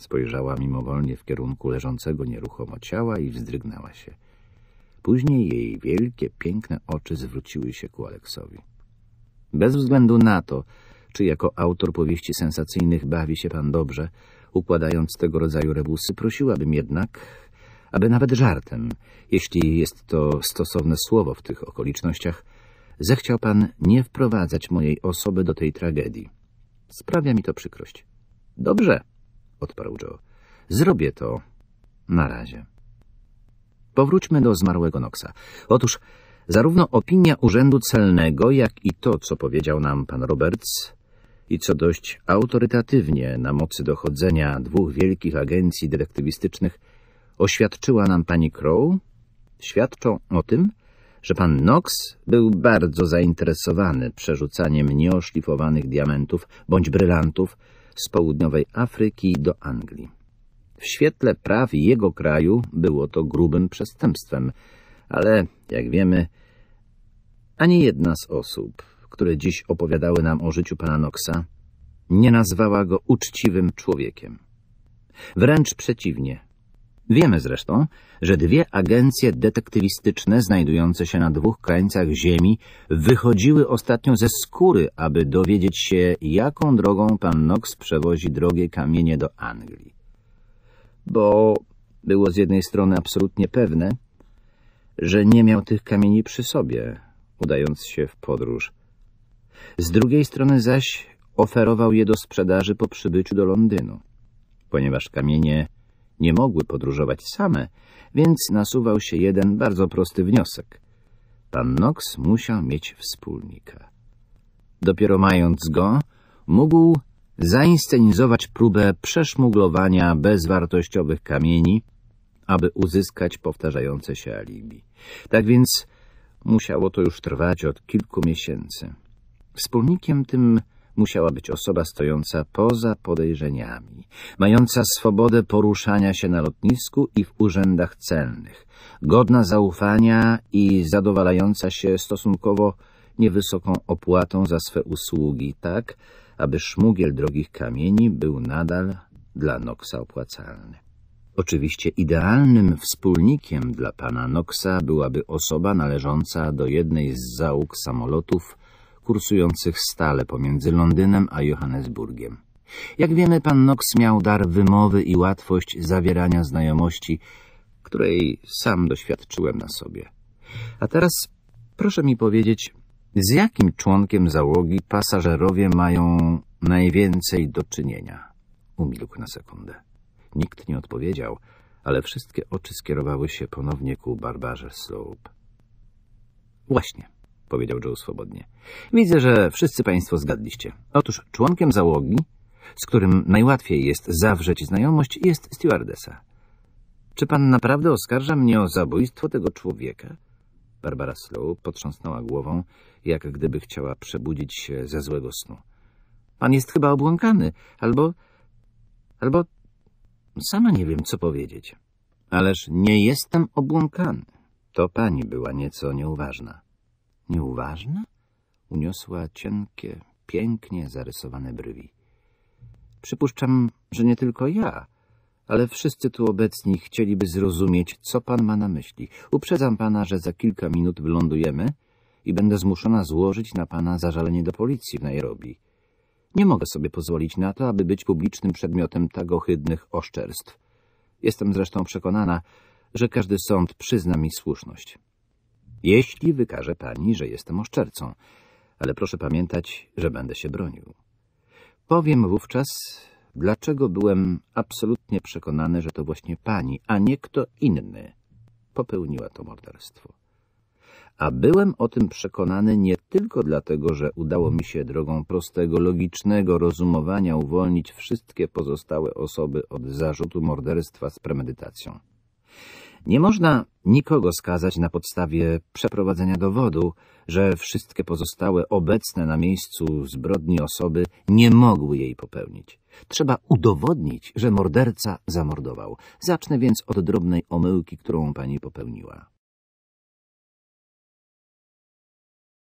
Spojrzała mimowolnie w kierunku leżącego nieruchomo ciała i wzdrygnęła się. Później jej wielkie, piękne oczy zwróciły się ku Aleksowi. Bez względu na to, czy jako autor powieści sensacyjnych bawi się pan dobrze, układając tego rodzaju rebusy, prosiłabym jednak, aby nawet żartem, jeśli jest to stosowne słowo w tych okolicznościach, zechciał pan nie wprowadzać mojej osoby do tej tragedii. Sprawia mi to przykrość. Dobrze, odparł Joe. Zrobię to. Na razie. Powróćmy do zmarłego Noxa. Otóż zarówno opinia Urzędu Celnego, jak i to, co powiedział nam pan Roberts i co dość autorytatywnie na mocy dochodzenia dwóch wielkich agencji detektywistycznych oświadczyła nam pani Crow, świadczą o tym, że pan Knox był bardzo zainteresowany przerzucaniem nieoszlifowanych diamentów bądź brylantów z południowej Afryki do Anglii. W świetle praw jego kraju było to grubym przestępstwem, ale, jak wiemy, ani jedna z osób, które dziś opowiadały nam o życiu pana Noxa, nie nazwała go uczciwym człowiekiem. Wręcz przeciwnie – Wiemy zresztą, że dwie agencje detektywistyczne znajdujące się na dwóch krańcach Ziemi wychodziły ostatnio ze skóry, aby dowiedzieć się, jaką drogą pan Knox przewozi drogie kamienie do Anglii. Bo było z jednej strony absolutnie pewne, że nie miał tych kamieni przy sobie, udając się w podróż. Z drugiej strony zaś oferował je do sprzedaży po przybyciu do Londynu, ponieważ kamienie nie mogły podróżować same, więc nasuwał się jeden bardzo prosty wniosek. Pan Knox musiał mieć wspólnika. Dopiero mając go, mógł zainscenizować próbę przeszmuglowania bezwartościowych kamieni, aby uzyskać powtarzające się alibi. Tak więc musiało to już trwać od kilku miesięcy. Wspólnikiem tym musiała być osoba stojąca poza podejrzeniami, mająca swobodę poruszania się na lotnisku i w urzędach celnych, godna zaufania i zadowalająca się stosunkowo niewysoką opłatą za swe usługi, tak aby szmugiel drogich kamieni był nadal dla Noxa opłacalny. Oczywiście idealnym wspólnikiem dla pana Noxa byłaby osoba należąca do jednej z załóg samolotów kursujących stale pomiędzy Londynem a Johannesburgiem. Jak wiemy, pan Knox miał dar wymowy i łatwość zawierania znajomości, której sam doświadczyłem na sobie. A teraz proszę mi powiedzieć, z jakim członkiem załogi pasażerowie mają najwięcej do czynienia? Umilkł na sekundę. Nikt nie odpowiedział, ale wszystkie oczy skierowały się ponownie ku Barbarze Slope. Właśnie powiedział Joe swobodnie. Widzę, że wszyscy państwo zgadliście. Otóż członkiem załogi, z którym najłatwiej jest zawrzeć znajomość, jest stewardesa. Czy pan naprawdę oskarża mnie o zabójstwo tego człowieka? Barbara Slow potrząsnęła głową, jak gdyby chciała przebudzić się ze złego snu. Pan jest chyba obłąkany, albo... albo... sama nie wiem, co powiedzieć. Ależ nie jestem obłąkany. To pani była nieco nieuważna. Nieuważna? Uniosła cienkie, pięknie zarysowane brwi. Przypuszczam, że nie tylko ja, ale wszyscy tu obecni chcieliby zrozumieć, co pan ma na myśli. Uprzedzam pana, że za kilka minut wylądujemy i będę zmuszona złożyć na pana zażalenie do policji w Nairobi. Nie mogę sobie pozwolić na to, aby być publicznym przedmiotem tak ohydnych oszczerstw. Jestem zresztą przekonana, że każdy sąd przyzna mi słuszność jeśli wykaże pani, że jestem oszczercą, ale proszę pamiętać, że będę się bronił. Powiem wówczas, dlaczego byłem absolutnie przekonany, że to właśnie pani, a nie kto inny popełniła to morderstwo. A byłem o tym przekonany nie tylko dlatego, że udało mi się drogą prostego, logicznego rozumowania uwolnić wszystkie pozostałe osoby od zarzutu morderstwa z premedytacją. Nie można nikogo skazać na podstawie przeprowadzenia dowodu, że wszystkie pozostałe obecne na miejscu zbrodni osoby nie mogły jej popełnić. Trzeba udowodnić, że morderca zamordował. Zacznę więc od drobnej omyłki, którą pani popełniła.